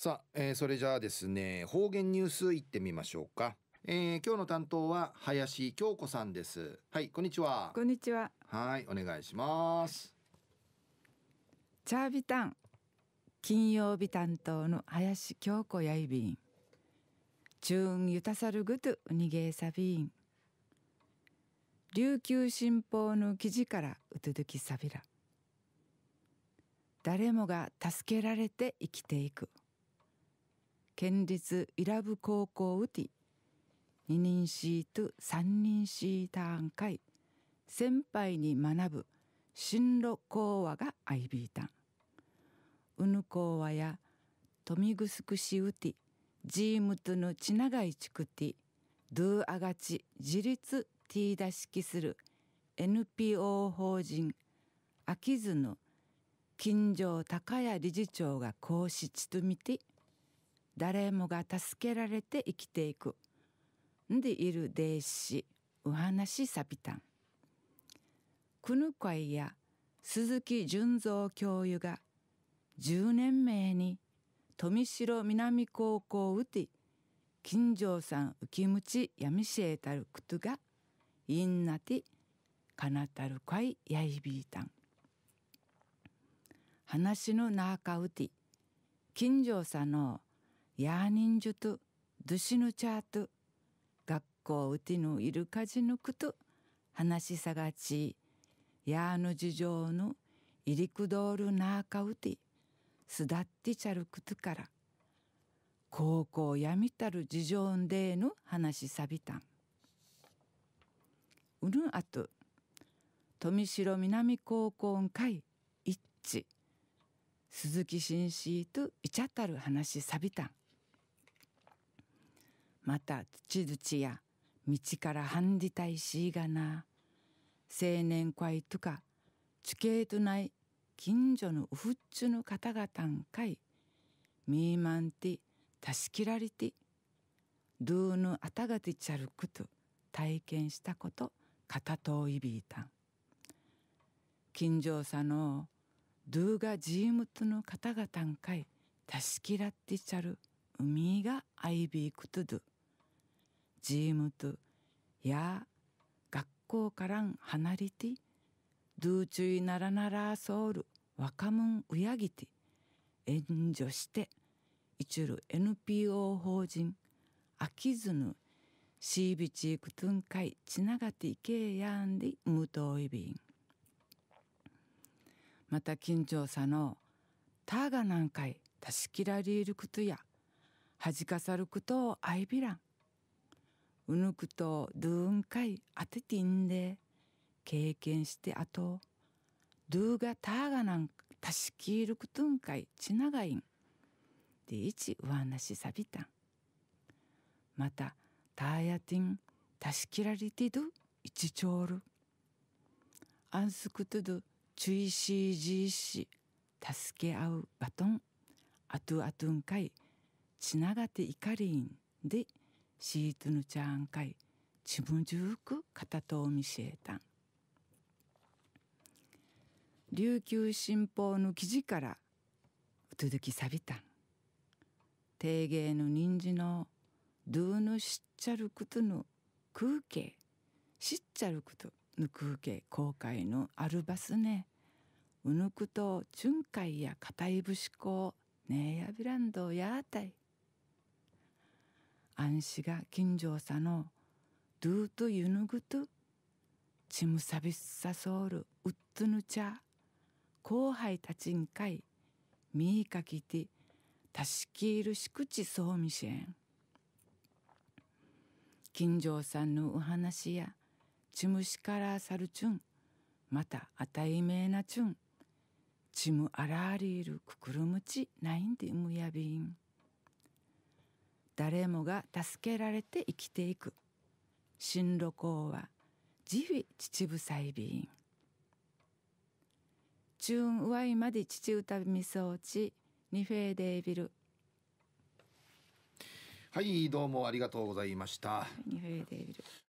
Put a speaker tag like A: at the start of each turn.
A: さあ、えー、それじゃあですね、方言ニュースいってみましょうか。えー、今日の担当は林京子さんです。はい、こんにちは。こんにちは。はい、お願いします。チャービタン、金曜日担当の林京子やいびん。チューンユゆたさるぐとにげさびン。琉球新報の記事からうつづきさびら。誰もが助けられて生きていく。県立伊良部高校うて二人シート三人シーターン会先輩に学ぶ進路講話が相いびいたんうぬ講話や富ぐすくしうてジームとのちながいちくてドゥあがち自立ティーダ式する NPO 法人飽きずの金城高谷理事長が講師ちとみて誰もが助けられて生きていくんでいる弟子お話サピタンくぬこいや鈴木純三教諭が10年前に富城南高校うて金城さん浮きむちやみしえたるくとがいんなてかなたるかいやいびいたん話の中うて金城さんのヤーニンジュトドシヌチャート学校うてぬいるかじぬくと話しさがちヤーの事情のいりくどるなあかうてすだってちゃるくとから高校やみたる事情んでぬ話さびたんうぬあと富城南高校んい一致鈴木紳士といちゃたる話さびたんまた土土や道から半じたいしいがな青年会とか地形とない近所のうふっちゅの方々んかいみーまんてたしきられてどぅぬあたがてちゃるくと体験したことかたといびいたん近所さのどぅがじーむとの方々んかいたしきらってちゃる海があいびいくとどゥ。ジームトゥや学校からん離れてドゥーチュイならならソウル若者うやぎて援助して一る NPO 法人飽きずぬシービチークトゥンカイチナガティケイヤンディムトイビンまた緊張さのターガ何回かたしきらりいることやはじかさることをあいびらんうぬくとどんかいあてていんで経験してあとどがたがなんたしきいるくとんかいちながいんでいちうわなしさびたんまたたやてんたしきられてどいちちょうるあんすくとど、ちいしシじいしたすけあうバトンあとあとんかいちながていかりんでシートヌチャーンカイチムジューク片頭見シエタン琉球新報の記事からうつづきさびたん提言の人事のドゥーヌしっちゃることの空気しっちゃることの空気公開のアルバスねうぬくとかいやかたいぶしこねえやびらんどやあたい安氏が金城さんのドゥートユヌグトチムサビッサソールウッツヌチャ後輩たちんかいみいかきてたしきいるしくちそうみしえん金城さんのお話やちむしからさるちゅんまたあたいめいなちゅんちむあらありいるくくるむちないんでむやびん。誰もが助けられて生きていく進路公は自費秩父祭備員い秩父旅装ニフェーデービルはいどうもありがとうございましたニフェーデービル